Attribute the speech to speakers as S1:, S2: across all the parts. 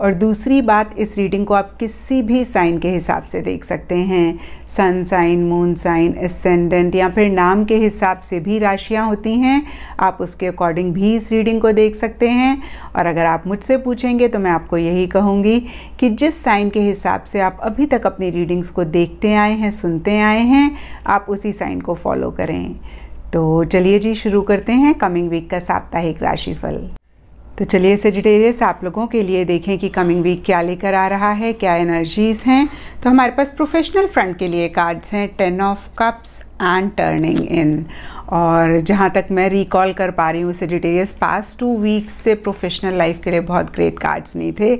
S1: और दूसरी बात इस रीडिंग को आप किसी भी साइन के हिसाब से देख सकते हैं sun sign moon sign ascendant या फिर नाम के हिसाब से भी राशियाँ होती हैं आप उसके अकॉर्डिंग भी इस रीडिंग को देख सकते हैं और अगर आप मुझसे पूछेंगे तो मैं आपको यही कहूँगी कि जिस साइन के हिसाब से आप अभी तक अपनी रीडिंग्स को देखते आए हैं सुनते आए हैं आप उसी साइन को फॉलो करें तो चलिए जी शुरू करते हैं कमिंग वीक का साप्ताहिक राशिफल तो चलिए सजिटेरियस आप लोगों के लिए देखें कि कमिंग वीक क्या लेकर आ रहा है क्या एनर्जीज़ हैं तो हमारे पास प्रोफेशनल फ्रंट के लिए कार्ड्स हैं ten of cups and turning in और जहाँ तक मैं रिकॉल कर पा रही हूँ सेजिटेरियस पास टू वीक्स से प्रोफेशनल लाइफ के लिए बहुत ग्रेट कार्ड्स नहीं थे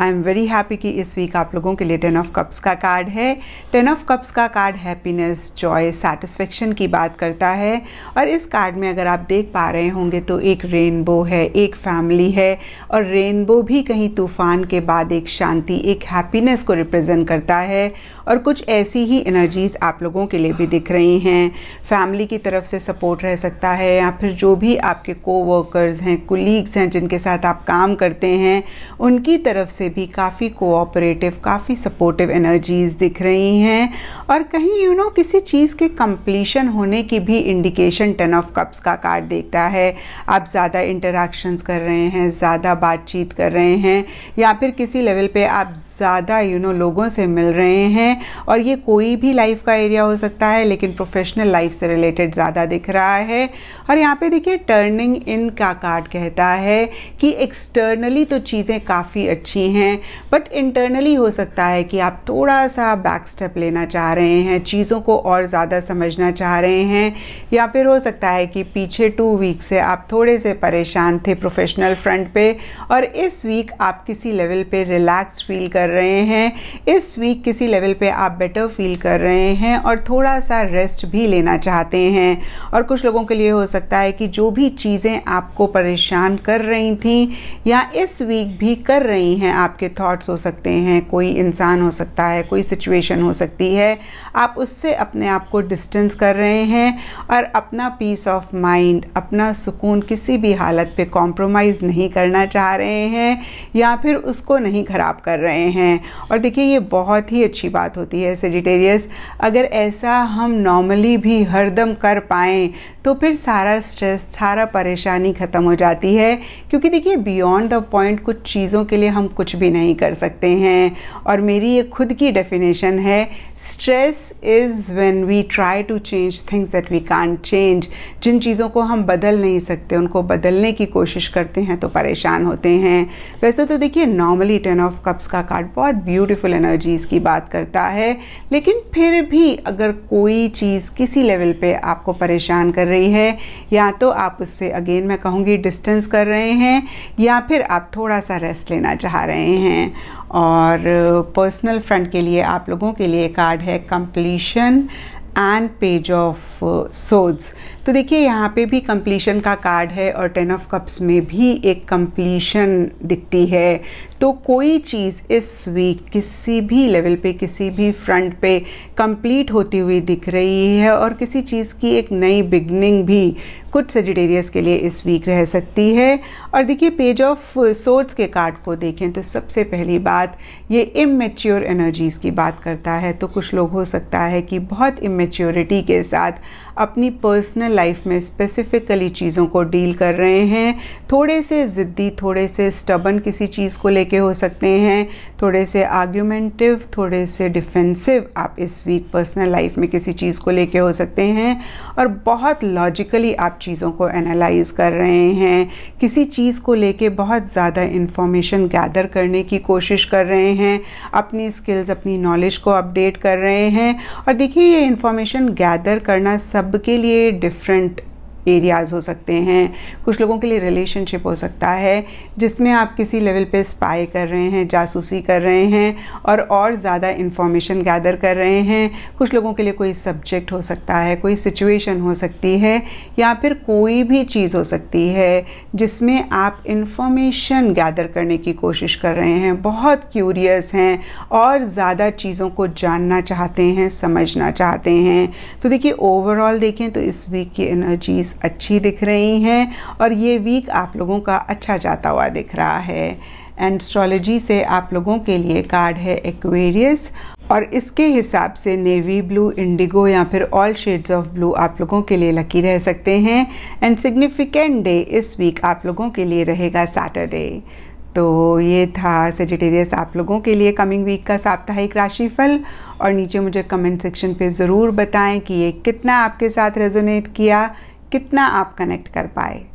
S1: आई एम वेरी हैप्पी कि इस वीक आप लोगों के लिए टेन ऑफ कप्स का कार्ड है टेन ऑफ कप्स का कार्ड हैप्पीनेस जॉय सेटिस्फेक्शन की बात करता है और इस कार्ड में अगर आप देख पा रहे होंगे तो एक रेनबो है एक फैमिली है और रेनबो भी कहीं तूफान के बाद एक शांति एक हैप्पीनेस को रिप्रेजेंट करता है और कुछ ऐसी ही एनर्जीज़ आप लोगों के लिए भी दिख रही हैं फैमिली की तरफ से सपोर्ट रह सकता है या फिर जो भी आपके को वर्कर्स हैं कुलीग्स हैं जिनके साथ आप काम करते हैं उनकी तरफ से भी काफ़ी कोऑपरेटिव काफ़ी सपोर्टिव एनर्जीज़ दिख रही हैं और कहीं यू नो किसी चीज़ के कम्प्लीशन होने की भी इंडिकेशन टन ऑफ कप्स का कार्ड देखता है आप ज़्यादा इंटरेक्शंस कर रहे हैं ज़्यादा बातचीत कर रहे हैं या फिर किसी लेवल पे आप ज़्यादा यू नो लोगों से मिल रहे हैं और ये कोई भी लाइफ का एरिया हो सकता है लेकिन प्रोफेशनल लाइफ से रिलेटेड ज़्यादा दिख रहा है और यहाँ पे देखिए टर्निंग इन का कार्ड कहता है कि एक्सटर्नली तो चीज़ें काफ़ी अच्छी हैं बट इंटरनली हो सकता है कि आप थोड़ा सा बैक स्टेप लेना चाह रहे हैं चीज़ों को और ज़्यादा समझना चाह रहे हैं या फिर हो सकता है कि पीछे टू वीक से आप थोड़े से परेशान थे प्रोफेशनल फ्रंट पे और इस वीक आप किसी लेवल पे रिलैक्स फील कर रहे हैं इस वीक किसी लेवल पे आप बेटर फील कर रहे हैं और थोड़ा सा रेस्ट रेस्ट भी लेना चाहते हैं और कुछ लोगों के लिए हो सकता है कि जो भी चीज़ें आपको परेशान कर रही थी या इस वीक भी कर रही हैं आपके थॉट्स हो सकते हैं कोई इंसान हो सकता है कोई सिचुएशन हो सकती है आप उससे अपने आप को डिस्टेंस कर रहे हैं और अपना पीस ऑफ माइंड अपना सुकून किसी भी हालत पे कॉम्प्रोमाइज़ नहीं करना चाह रहे हैं या फिर उसको नहीं ख़राब कर रहे हैं और देखिए ये बहुत ही अच्छी बात होती है सेजिटेरियस अगर ऐसा हम नॉर्म नॉर्मली भी हरदम कर पाएँ तो फिर सारा स्ट्रेस सारा परेशानी ख़त्म हो जाती है क्योंकि देखिए बियॉन्ड द पॉइंट कुछ चीज़ों के लिए हम कुछ भी नहीं कर सकते हैं और मेरी ये खुद की डेफिनेशन है stress is when we try to change things that we can't change जिन चीज़ों को हम बदल नहीं सकते उनको बदलने की कोशिश करते हैं तो परेशान होते हैं वैसे तो देखिए नॉर्मली टेन ऑफ कप्स का कार्ड बहुत ब्यूटीफुल एनर्जीज़ की बात करता है लेकिन फिर भी अगर कोई चीज़ चीज़ किसी लेवल पे आपको परेशान कर रही है या तो आप उससे अगेन मैं कहूँगी डिस्टेंस कर रहे हैं या फिर आप थोड़ा सा रेस्ट लेना चाह रहे हैं और पर्सनल फ्रंट के लिए आप लोगों के लिए कार्ड है completion and page of swords तो देखिए यहाँ पे भी कम्प्लीशन का कार्ड है और टेन ऑफ कप्स में भी एक कम्प्लीशन दिखती है तो कोई चीज़ इस वीक किसी भी लेवल पे किसी भी फ्रंट पे कंप्लीट होती हुई दिख रही है और किसी चीज़ की एक नई बिगनिंग भी कुछ सजिटेरियस के लिए इस वीक रह सकती है और देखिए पेज ऑफ सोर्ट्स के कार्ड को देखें तो सबसे पहली बात ये इमेच्योर एनर्जीज़ की बात करता है तो कुछ लोग हो सकता है कि बहुत इमेच्योरिटी के साथ अपनी पर्सनल लाइफ में स्पेसिफ़िकली चीज़ों को डील कर रहे हैं थोड़े से ज़िद्दी थोड़े से स्टबन किसी चीज़ को लेके हो सकते हैं थोड़े से आर्ग्यूमेंटिव थोड़े से डिफेंसिव आप इस वीक पर्सनल लाइफ में किसी चीज़ को लेके हो सकते हैं और बहुत लॉजिकली आप चीज़ों को एनालाइज कर रहे हैं किसी चीज़ को लेके बहुत ज़्यादा इन्फॉर्मेशन गैदर करने की कोशिश कर रहे हैं अपनी स्किल्स अपनी नॉलेज को अपडेट कर रहे हैं और देखिए ये इन्फॉर्मेशन गैदर करना सबके लिए डिफरेंट different एरियाज़ हो सकते हैं कुछ लोगों के लिए रिलेशनशिप हो सकता है जिसमें आप किसी लेवल पे स्पाई कर रहे हैं जासूसी कर रहे हैं और और ज़्यादा इंफॉर्मेशन गैदर कर रहे हैं कुछ लोगों के लिए कोई सब्जेक्ट हो सकता है कोई सिचुएशन हो सकती है या फिर कोई भी चीज़ हो सकती है जिसमें आप इंफॉर्मेशन गैदर करने की कोशिश कर रहे हैं बहुत क्यूरियस हैं और ज़्यादा चीज़ों को जानना चाहते हैं समझना चाहते हैं तो देखिए ओवरऑल देखें तो इस वीक की एनर्जीज प्राइस अच्छी दिख रही हैं और ये वीक आप लोगों का अच्छा जाता हुआ दिख रहा है एस्ट्रोलॉजी से आप लोगों के लिए कार्ड है एक्वेरियस और इसके हिसाब से नेवी ब्लू इंडिगो या फिर ऑल शेड्स ऑफ ब्लू आप लोगों के लिए लकी रह सकते हैं एंड सिग्निफिकेंट डे इस वीक आप लोगों के लिए रहेगा सैटरडे तो ये था सेजिटेरियस आप लोगों के लिए कमिंग वीक का साप्ताहिक राशिफल और नीचे मुझे कमेंट सेक्शन पे ज़रूर बताएं कि ये कितना आपके साथ रेजोनेट किया कितना आप कनेक्ट कर पाए